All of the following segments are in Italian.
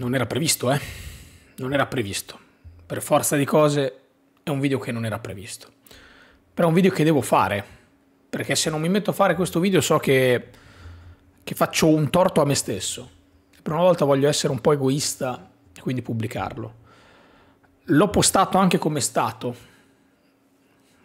non era previsto, eh? Non era previsto. Per forza di cose è un video che non era previsto. Però è un video che devo fare, perché se non mi metto a fare questo video so che, che faccio un torto a me stesso. Per una volta voglio essere un po' egoista e quindi pubblicarlo. L'ho postato anche come stato.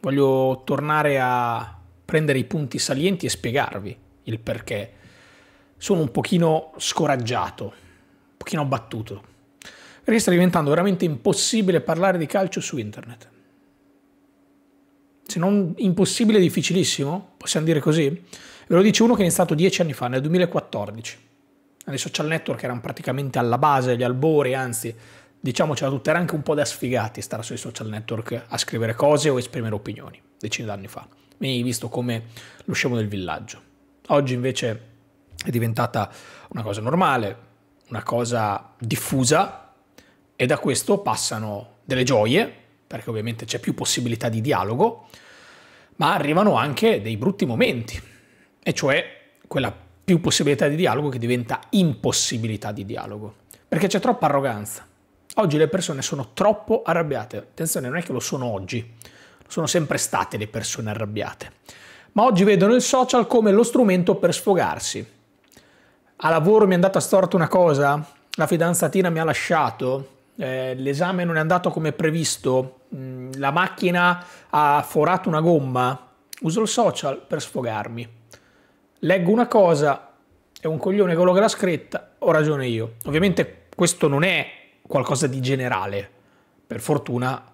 Voglio tornare a prendere i punti salienti e spiegarvi il perché. Sono un pochino scoraggiato pochino battuto, perché sta diventando veramente impossibile parlare di calcio su internet. Se non impossibile, difficilissimo, possiamo dire così. Ve lo dice uno che è iniziato dieci anni fa, nel 2014. Le social network erano praticamente alla base, agli albori, anzi, diciamocela tutta, era anche un po' da sfigati stare sui social network a scrivere cose o esprimere opinioni, decine d'anni fa. Venivi visto come lo scemo del villaggio. Oggi invece è diventata una cosa normale, una cosa diffusa e da questo passano delle gioie, perché ovviamente c'è più possibilità di dialogo, ma arrivano anche dei brutti momenti, e cioè quella più possibilità di dialogo che diventa impossibilità di dialogo, perché c'è troppa arroganza. Oggi le persone sono troppo arrabbiate, attenzione non è che lo sono oggi, sono sempre state le persone arrabbiate, ma oggi vedono il social come lo strumento per sfogarsi, a lavoro mi è andata storta una cosa, la fidanzatina mi ha lasciato, eh, l'esame non è andato come previsto, mm, la macchina ha forato una gomma, uso il social per sfogarmi. Leggo una cosa, è un coglione quello che l'ha scritta, ho ragione io. Ovviamente questo non è qualcosa di generale, per fortuna,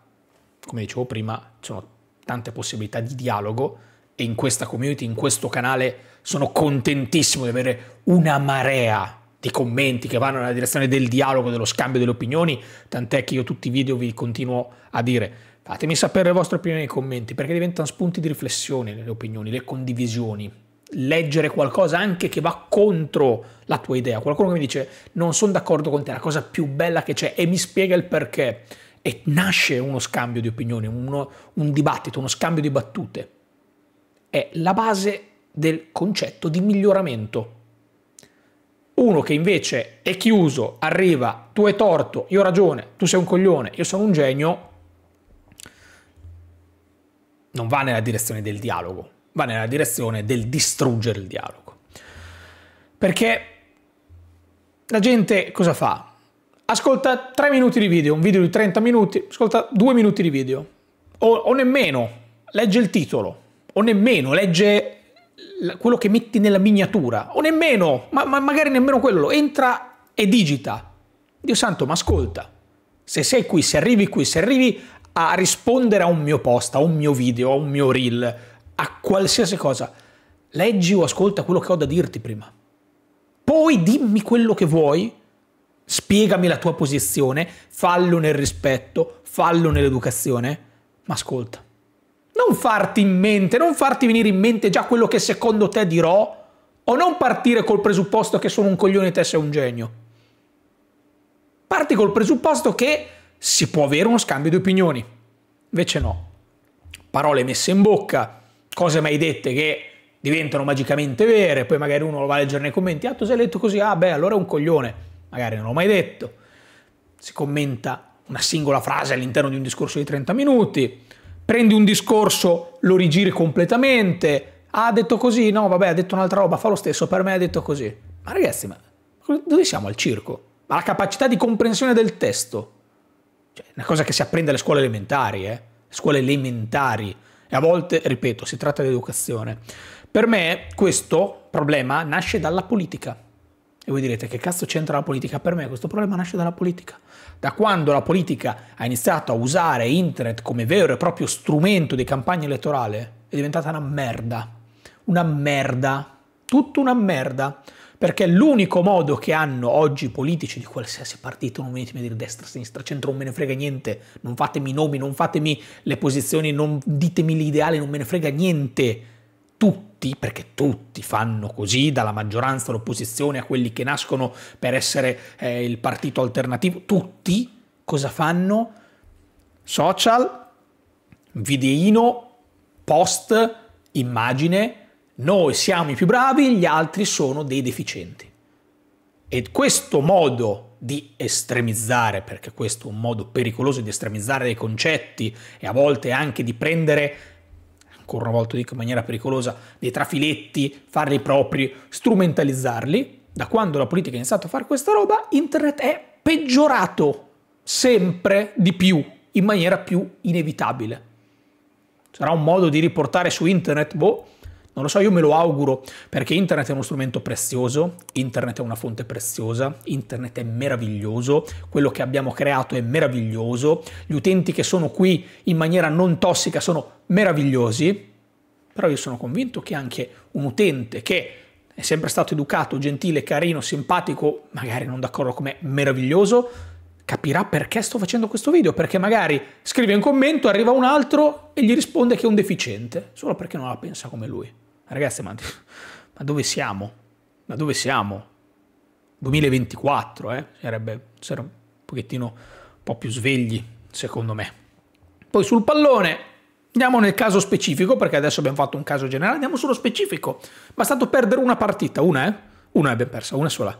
come dicevo prima, ci sono tante possibilità di dialogo e in questa community, in questo canale, sono contentissimo di avere una marea di commenti che vanno nella direzione del dialogo, dello scambio delle opinioni, tant'è che io tutti i video vi continuo a dire fatemi sapere le vostre opinioni nei commenti perché diventano spunti di riflessione le opinioni, le condivisioni, leggere qualcosa anche che va contro la tua idea, qualcuno che mi dice non sono d'accordo con te, è la cosa più bella che c'è e mi spiega il perché e nasce uno scambio di opinioni, uno, un dibattito, uno scambio di battute è la base del concetto di miglioramento. Uno che invece è chiuso, arriva, tu hai torto, io ho ragione, tu sei un coglione, io sono un genio, non va nella direzione del dialogo, va nella direzione del distruggere il dialogo. Perché la gente cosa fa? Ascolta 3 minuti di video, un video di 30 minuti, ascolta 2 minuti di video, o, o nemmeno, legge il titolo, o nemmeno legge quello che metti nella miniatura, o nemmeno, ma, ma magari nemmeno quello, entra e digita. Dio santo, ma ascolta, se sei qui, se arrivi qui, se arrivi a rispondere a un mio post, a un mio video, a un mio reel, a qualsiasi cosa, leggi o ascolta quello che ho da dirti prima. Poi dimmi quello che vuoi, spiegami la tua posizione, fallo nel rispetto, fallo nell'educazione, ma ascolta non farti in mente, non farti venire in mente già quello che secondo te dirò, o non partire col presupposto che sono un coglione e te sei un genio. Parti col presupposto che si può avere uno scambio di opinioni. Invece no. Parole messe in bocca, cose mai dette che diventano magicamente vere, poi magari uno lo va a leggere nei commenti, ah tu sei letto così, ah beh allora è un coglione, magari non l'ho mai detto. Si commenta una singola frase all'interno di un discorso di 30 minuti, prendi un discorso, lo rigiri completamente, ah, ha detto così, no vabbè ha detto un'altra roba, fa lo stesso, per me ha detto così. Ma ragazzi, ma dove siamo al circo? Ma la capacità di comprensione del testo, cioè, una cosa che si apprende alle scuole elementari, eh? scuole elementari, e a volte, ripeto, si tratta di educazione. Per me questo problema nasce dalla politica. E voi direte che cazzo c'entra la politica? Per me questo problema nasce dalla politica. Da quando la politica ha iniziato a usare internet come vero e proprio strumento di campagna elettorale, è diventata una merda. Una merda. Tutta una merda. Perché l'unico modo che hanno oggi i politici di qualsiasi partito, non venitemi a dire destra, sinistra, centro, non me ne frega niente, non fatemi i nomi, non fatemi le posizioni, non ditemi l'ideale, non me ne frega niente tutti, perché tutti fanno così, dalla maggioranza all'opposizione a quelli che nascono per essere eh, il partito alternativo, tutti cosa fanno? Social, videino, post, immagine, noi siamo i più bravi, gli altri sono dei deficienti. E questo modo di estremizzare, perché questo è un modo pericoloso di estremizzare dei concetti e a volte anche di prendere ancora una volta dico in maniera pericolosa, dei trafiletti, farli propri, strumentalizzarli. Da quando la politica ha iniziato a fare questa roba, internet è peggiorato sempre di più, in maniera più inevitabile. Sarà un modo di riportare su internet, boh, non lo so, io me lo auguro perché internet è uno strumento prezioso, internet è una fonte preziosa, internet è meraviglioso, quello che abbiamo creato è meraviglioso, gli utenti che sono qui in maniera non tossica sono meravigliosi, però io sono convinto che anche un utente che è sempre stato educato, gentile, carino, simpatico, magari non d'accordo con me, meraviglioso, capirà perché sto facendo questo video, perché magari scrive un commento, arriva un altro e gli risponde che è un deficiente, solo perché non la pensa come lui. Ragazzi, ma, ma dove siamo? Ma dove siamo? 2024, eh? Sarebbe un pochettino un po' più svegli, secondo me. Poi sul pallone Andiamo nel caso specifico, perché adesso abbiamo fatto un caso generale, andiamo sullo specifico. Bastato perdere una partita, una eh? Una abbiamo persa, una sola.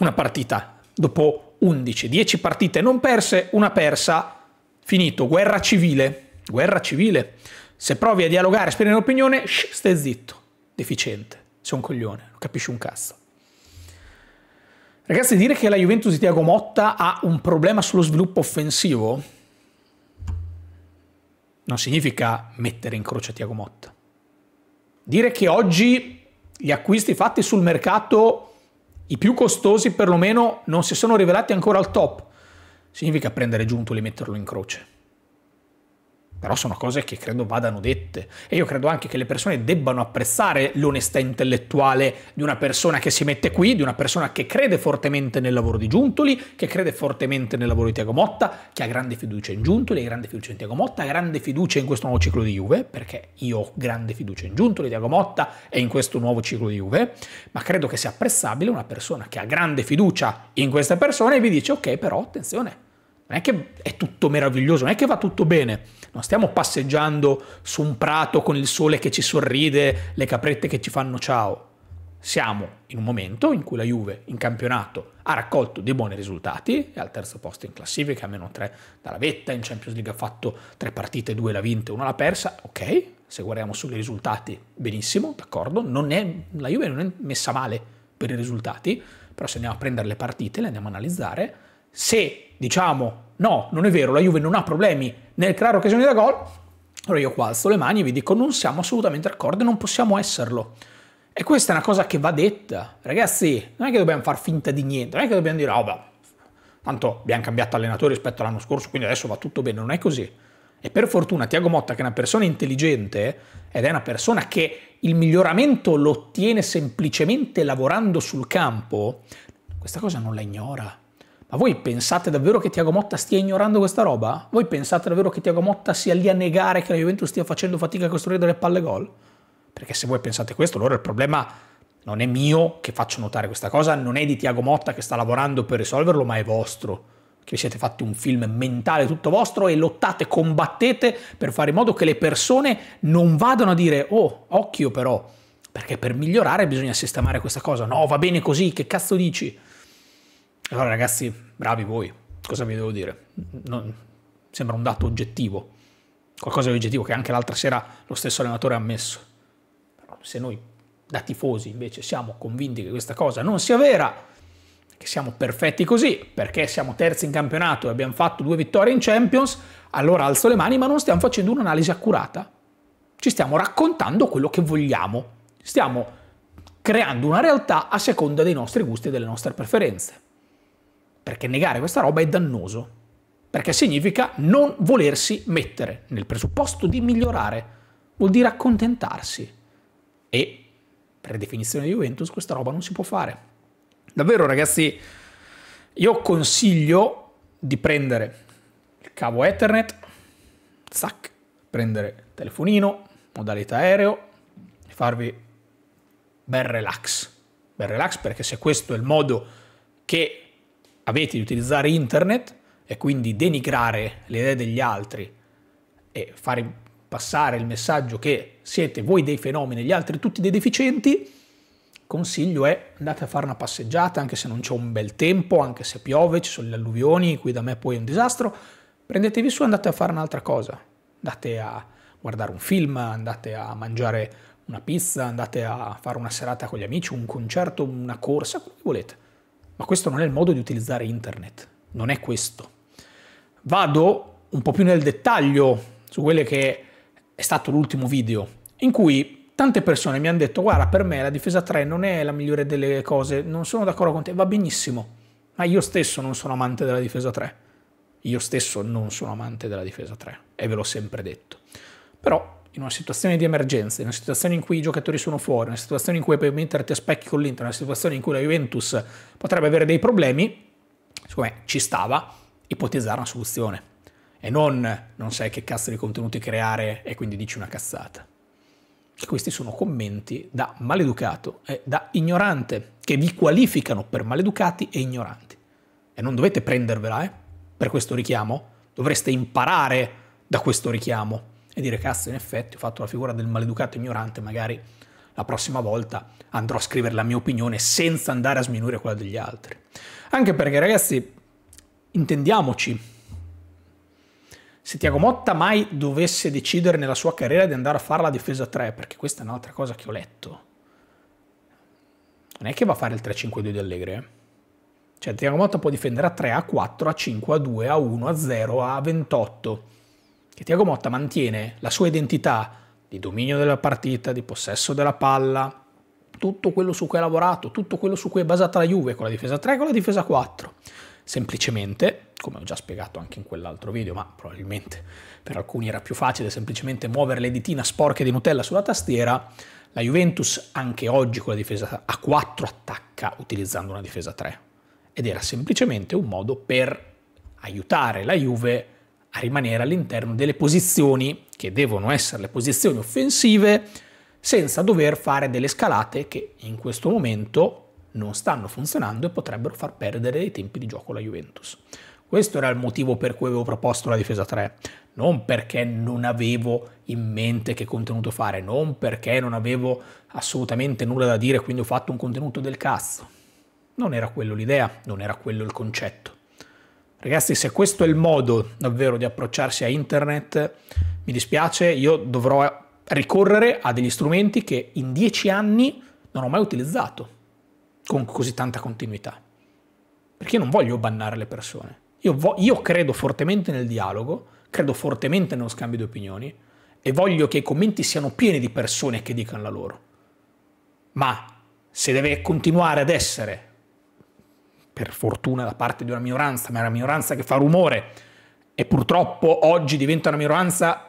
Una partita dopo 11, 10 partite non perse, una persa, finito, guerra civile, guerra civile. Se provi a dialogare, esprimere un'opinione, stai zitto, deficiente, sei un coglione, non capisci un cazzo. Ragazzi, dire che la Juventus di Tiago Motta ha un problema sullo sviluppo offensivo non significa mettere in croce Tiago Motta. Dire che oggi gli acquisti fatti sul mercato i più costosi perlomeno non si sono rivelati ancora al top. Significa prendere giunto e metterlo in croce. Però sono cose che credo vadano dette e io credo anche che le persone debbano apprezzare l'onestà intellettuale di una persona che si mette qui, di una persona che crede fortemente nel lavoro di Giuntoli, che crede fortemente nel lavoro di Tiago Motta, che ha grande fiducia in Giuntoli, ha grande fiducia in Tiago Motta, ha grande fiducia in questo nuovo ciclo di Juve, perché io ho grande fiducia in Giuntoli, Tiago Motta e in questo nuovo ciclo di Juve, ma credo che sia apprezzabile una persona che ha grande fiducia in queste persone e vi dice ok però attenzione, non è che è tutto meraviglioso, non è che va tutto bene. Non stiamo passeggiando su un prato con il sole che ci sorride, le caprette che ci fanno ciao. Siamo in un momento in cui la Juve in campionato ha raccolto dei buoni risultati, è al terzo posto in classifica, a meno 3 dalla vetta, in Champions League ha fatto tre partite, due l'ha vinta e una l'ha persa, ok, se guardiamo sui risultati benissimo, d'accordo, la Juve non è messa male per i risultati, però se andiamo a prendere le partite, le andiamo a analizzare, se diciamo no, non è vero, la Juve non ha problemi nel creare occasioni da gol, allora io qua alzo le mani e vi dico non siamo assolutamente d'accordo e non possiamo esserlo. E questa è una cosa che va detta. Ragazzi, non è che dobbiamo far finta di niente, non è che dobbiamo dire, oh ah, beh, tanto abbiamo cambiato allenatore rispetto all'anno scorso, quindi adesso va tutto bene, non è così. E per fortuna Tiago Motta, che è una persona intelligente ed è una persona che il miglioramento lo ottiene semplicemente lavorando sul campo, questa cosa non la ignora. Ma voi pensate davvero che Tiago Motta stia ignorando questa roba? Voi pensate davvero che Tiago Motta sia lì a negare che la Juventus stia facendo fatica a costruire delle palle gol? Perché se voi pensate questo, allora il problema non è mio che faccio notare questa cosa, non è di Tiago Motta che sta lavorando per risolverlo, ma è vostro. Che siete fatti un film mentale tutto vostro e lottate, combattete per fare in modo che le persone non vadano a dire, oh, occhio però, perché per migliorare bisogna sistemare questa cosa. No, va bene così, che cazzo dici? Allora ragazzi, bravi voi, cosa vi devo dire? Non, sembra un dato oggettivo, qualcosa di oggettivo che anche l'altra sera lo stesso allenatore ha ammesso. Però se noi da tifosi invece siamo convinti che questa cosa non sia vera, che siamo perfetti così, perché siamo terzi in campionato e abbiamo fatto due vittorie in Champions, allora alzo le mani ma non stiamo facendo un'analisi accurata. Ci stiamo raccontando quello che vogliamo. Stiamo creando una realtà a seconda dei nostri gusti e delle nostre preferenze. Perché negare questa roba è dannoso. Perché significa non volersi mettere nel presupposto di migliorare. Vuol dire accontentarsi. E, per definizione di Juventus, questa roba non si può fare. Davvero, ragazzi, io consiglio di prendere il cavo Ethernet, zac, prendere telefonino, modalità aereo, e farvi bel relax. Bel relax perché se questo è il modo che avete di utilizzare internet e quindi denigrare le idee degli altri e fare passare il messaggio che siete voi dei fenomeni, e gli altri tutti dei deficienti, consiglio è andate a fare una passeggiata, anche se non c'è un bel tempo, anche se piove, ci sono le alluvioni, qui da me poi è un disastro, prendetevi su e andate a fare un'altra cosa, andate a guardare un film, andate a mangiare una pizza, andate a fare una serata con gli amici, un concerto, una corsa, quello che volete. Ma questo non è il modo di utilizzare internet, non è questo. Vado un po' più nel dettaglio su quello che è stato l'ultimo video, in cui tante persone mi hanno detto guarda per me la difesa 3 non è la migliore delle cose, non sono d'accordo con te, va benissimo, ma io stesso non sono amante della difesa 3. Io stesso non sono amante della difesa 3 e ve l'ho sempre detto. Però in una situazione di emergenza, in una situazione in cui i giocatori sono fuori, in una situazione in cui puoi metterti a specchi con l'Inter, in una situazione in cui la Juventus potrebbe avere dei problemi, secondo me ci stava ipotizzare una soluzione e non non sai che cazzo di contenuti creare e quindi dici una cazzata. Questi sono commenti da maleducato e da ignorante, che vi qualificano per maleducati e ignoranti. E non dovete prendervela, eh, per questo richiamo. Dovreste imparare da questo richiamo e dire cazzo in effetti ho fatto la figura del maleducato ignorante, magari la prossima volta andrò a scrivere la mia opinione senza andare a sminuire quella degli altri. Anche perché ragazzi, intendiamoci, se Tiago Motta mai dovesse decidere nella sua carriera di andare a fare la difesa 3, perché questa è un'altra cosa che ho letto, non è che va a fare il 3-5-2 di Allegri, eh? Cioè Tiago Motta può difendere a 3, a 4, a 5, a 2, a 1, a 0, a 28 che Tiago Motta mantiene la sua identità di dominio della partita, di possesso della palla, tutto quello su cui ha lavorato, tutto quello su cui è basata la Juve con la difesa 3 e con la difesa 4. Semplicemente, come ho già spiegato anche in quell'altro video, ma probabilmente per alcuni era più facile semplicemente muovere le ditina sporche di Nutella sulla tastiera, la Juventus anche oggi con la difesa a 4 attacca utilizzando una difesa 3. Ed era semplicemente un modo per aiutare la Juve a a rimanere all'interno delle posizioni che devono essere le posizioni offensive senza dover fare delle scalate che in questo momento non stanno funzionando e potrebbero far perdere i tempi di gioco la Juventus. Questo era il motivo per cui avevo proposto la difesa 3, non perché non avevo in mente che contenuto fare, non perché non avevo assolutamente nulla da dire, quindi ho fatto un contenuto del cazzo. Non era quello l'idea, non era quello il concetto. Ragazzi, se questo è il modo davvero di approcciarsi a internet, mi dispiace, io dovrò ricorrere a degli strumenti che in dieci anni non ho mai utilizzato con così tanta continuità. Perché io non voglio bannare le persone. Io, vo- io credo fortemente nel dialogo, credo fortemente nello scambio di opinioni e voglio che i commenti siano pieni di persone che dicano la loro. Ma se deve continuare ad essere per fortuna da parte di una minoranza, ma è una minoranza che fa rumore e purtroppo oggi diventa una minoranza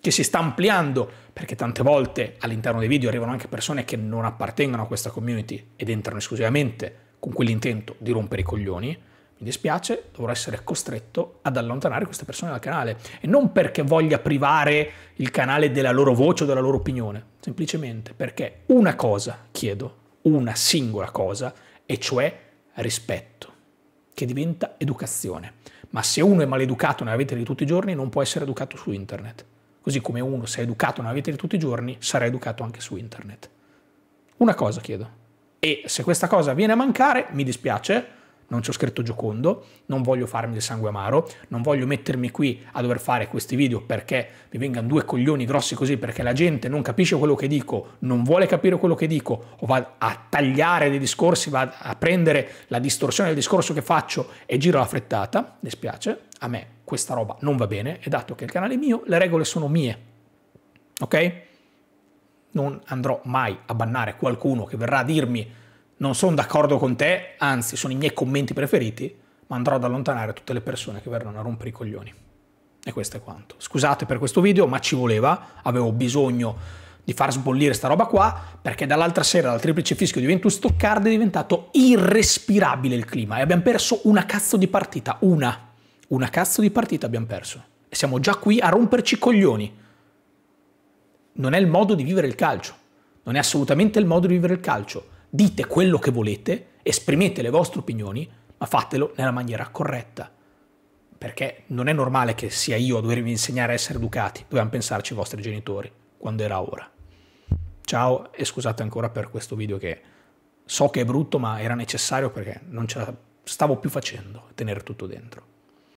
che si sta ampliando, perché tante volte all'interno dei video arrivano anche persone che non appartengono a questa community ed entrano esclusivamente con quell'intento di rompere i coglioni. Mi dispiace, dovrò essere costretto ad allontanare queste persone dal canale. E non perché voglia privare il canale della loro voce o della loro opinione, semplicemente perché una cosa chiedo, una singola cosa, e cioè rispetto, che diventa educazione. Ma se uno è maleducato nella vita di tutti i giorni, non può essere educato su internet. Così come uno, se è educato nella vita di tutti i giorni, sarà educato anche su internet. Una cosa chiedo. E se questa cosa viene a mancare, mi dispiace, non ci ho scritto giocondo, non voglio farmi del sangue amaro, non voglio mettermi qui a dover fare questi video perché mi vengano due coglioni grossi così perché la gente non capisce quello che dico, non vuole capire quello che dico o va a tagliare dei discorsi, va a prendere la distorsione del discorso che faccio e giro la frettata, mi spiace, a me questa roba non va bene e dato che il canale è mio, le regole sono mie. Ok? Non andrò mai a bannare qualcuno che verrà a dirmi non sono d'accordo con te, anzi sono i miei commenti preferiti, ma andrò ad allontanare tutte le persone che verranno a rompere i coglioni. E questo è quanto. Scusate per questo video, ma ci voleva, avevo bisogno di far sbollire sta roba qua, perché dall'altra sera dal triplice fischio di Ventus Stoccarda, è diventato irrespirabile il clima e abbiamo perso una cazzo di partita, una, una cazzo di partita abbiamo perso. E siamo già qui a romperci i coglioni. Non è il modo di vivere il calcio, non è assolutamente il modo di vivere il calcio Dite quello che volete, esprimete le vostre opinioni, ma fatelo nella maniera corretta. Perché non è normale che sia io a dovervi insegnare a essere educati, dovevano pensarci i vostri genitori, quando era ora. Ciao e scusate ancora per questo video che so che è brutto, ma era necessario perché non ce la stavo più facendo, tenere tutto dentro.